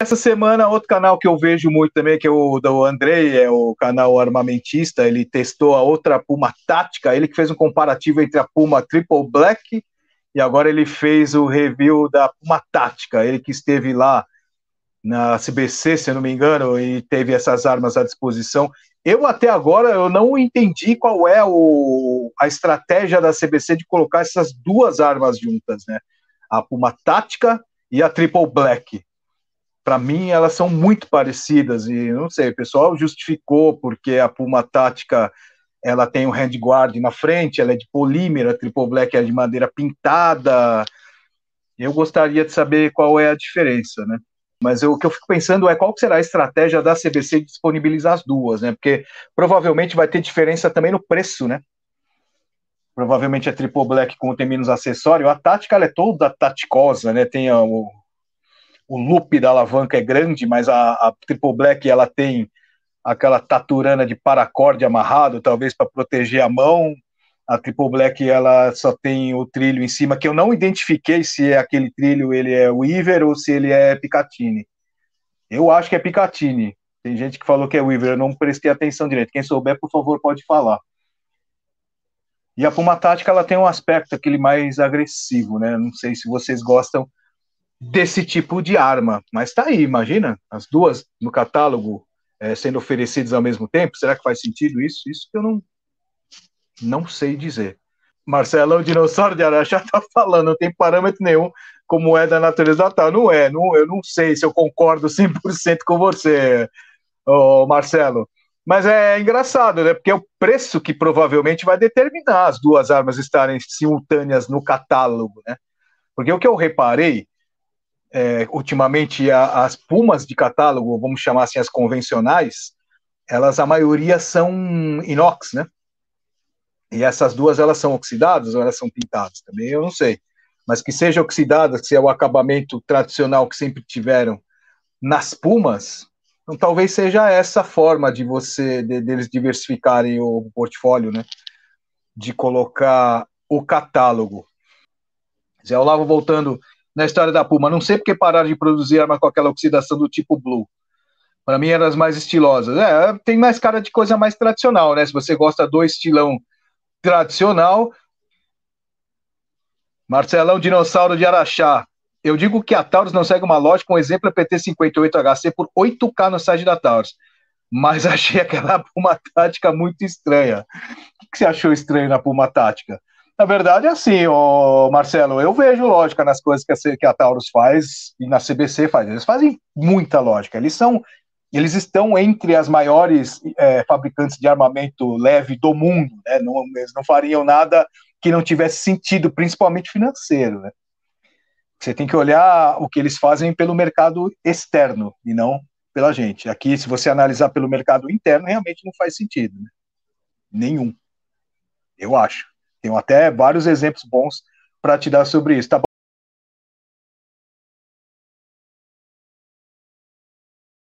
Essa semana, outro canal que eu vejo muito também, que é o do Andrei, é o canal armamentista, ele testou a outra Puma tática, ele que fez um comparativo entre a Puma Triple Black e agora ele fez o review da Puma tática, ele que esteve lá na CBC, se eu não me engano, e teve essas armas à disposição. Eu até agora eu não entendi qual é o, a estratégia da CBC de colocar essas duas armas juntas, né? A Puma Tática e a Triple Black. Para mim, elas são muito parecidas e não sei, o pessoal justificou porque a Puma Tática ela tem um handguard na frente, ela é de polímero, a Triple Black é de madeira pintada. Eu gostaria de saber qual é a diferença, né? Mas eu, o que eu fico pensando é qual será a estratégia da CBC de disponibilizar as duas, né? Porque provavelmente vai ter diferença também no preço, né? Provavelmente a Triple Black com tem menos acessório. A tática é toda taticosa, né? Tem a, o, o loop da alavanca é grande, mas a, a Triple Black ela tem aquela taturana de paracorde amarrado, talvez para proteger a mão, a Triple Black ela só tem o trilho em cima, que eu não identifiquei se é aquele trilho ele é Weaver ou se ele é Picatine. Eu acho que é Picatine. Tem gente que falou que é Weaver, eu não prestei atenção direito. Quem souber, por favor, pode falar. E a Puma Tática ela tem um aspecto aquele mais agressivo, né? Não sei se vocês gostam desse tipo de arma, mas tá aí, imagina, as duas no catálogo é, sendo oferecidas ao mesmo tempo. Será que faz sentido isso? Isso que eu não, não sei dizer. Marcelo, o dinossauro de Araxá está falando, não tem parâmetro nenhum como é da natureza ah, tá? Não é, não, eu não sei se eu concordo 100% com você, Marcelo. Mas é engraçado, né? Porque é o preço que provavelmente vai determinar as duas armas estarem simultâneas no catálogo, né? Porque o que eu reparei, é, ultimamente, a, as pumas de catálogo, vamos chamar assim as convencionais, elas, a maioria são inox, né? E essas duas, elas são oxidadas ou elas são pintadas? Também eu não sei. Mas que seja oxidadas, se é o acabamento tradicional que sempre tiveram nas Pumas, então talvez seja essa forma de você, de, deles diversificarem o portfólio, né? De colocar o catálogo. Zé Olavo voltando na história da Puma. Não sei porque pararam de produzir arma com aquela oxidação do tipo Blue. Para mim eram as mais estilosas. É, tem mais cara de coisa mais tradicional, né? Se você gosta do estilão tradicional. Marcelão Dinossauro de Araxá. Eu digo que a Taurus não segue uma lógica, um exemplo é PT58HC por 8K no site da Taurus. Mas achei aquela Puma Tática muito estranha. O que você achou estranho na Puma Tática? Na verdade, é assim, ô Marcelo, eu vejo lógica nas coisas que a, que a Taurus faz e na CBC faz. Eles fazem muita lógica. Eles são eles estão entre as maiores é, fabricantes de armamento leve do mundo, né? Não, eles não fariam nada que não tivesse sentido, principalmente financeiro, né? Você tem que olhar o que eles fazem pelo mercado externo e não pela gente. Aqui, se você analisar pelo mercado interno, realmente não faz sentido, né? Nenhum. Eu acho. Tenho até vários exemplos bons para te dar sobre isso. Tá bom?